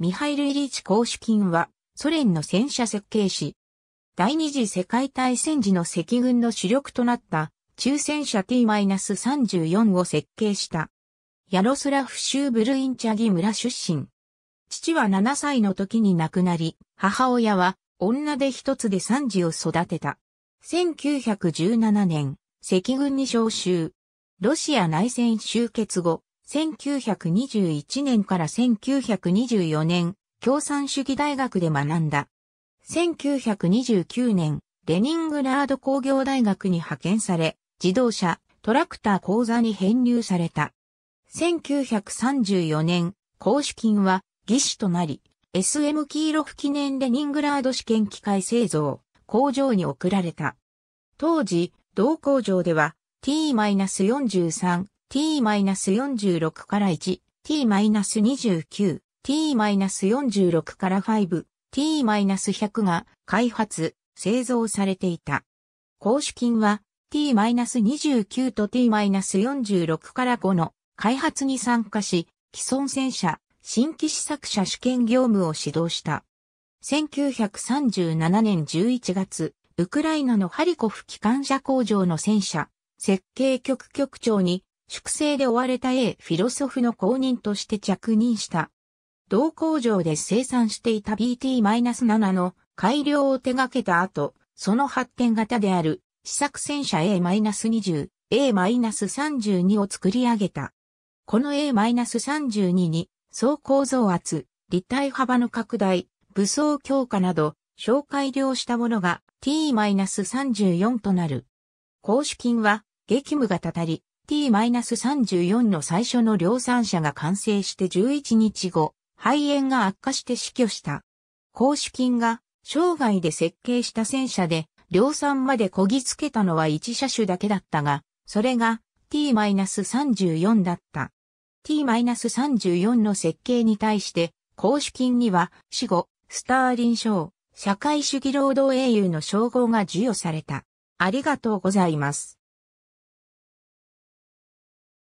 ミハイル・イリーチ・公主金は、ソ連の戦車設計士。第二次世界大戦時の赤軍の主力となった中戦車 T-34 を設計した。ヤロスラフ州ブルインチャギ村出身。父は7歳の時に亡くなり、母親は女で一つで三児を育てた。1917年、赤軍に召集。ロシア内戦終結後、1921年から1924年、共産主義大学で学んだ。1929年、レニングラード工業大学に派遣され、自動車、トラクター講座に編入された。1934年、公主金は技師となり、SM 黄色不記念レニングラード試験機械製造、工場に送られた。当時、同工場では T-43 t-46 から1、t-29、t-46 から5、t-100 が開発、製造されていた。公主金は t-29 と t-46 から5の開発に参加し、既存戦車、新規試作車試験業務を指導した。1937年11月、ウクライナのハリコフ機関車工場の戦車、設計局局長に粛清で追われた A フィロソフの後任として着任した。同工場で生産していた BT-7 の改良を手掛けた後、その発展型である試作戦車 A-20、A-32 を作り上げた。この A-32 に、総構造圧、立体幅の拡大、武装強化など、小改良したものが T-34 となる。公式金は、激務がたたり、T-34 の最初の量産車が完成して11日後、肺炎が悪化して死去した。公主金が生涯で設計した戦車で量産までこぎつけたのは1車種だけだったが、それが T-34 だった。T-34 の設計に対して、公主金には死後、スターリン賞、社会主義労働英雄の称号が授与された。ありがとうございます。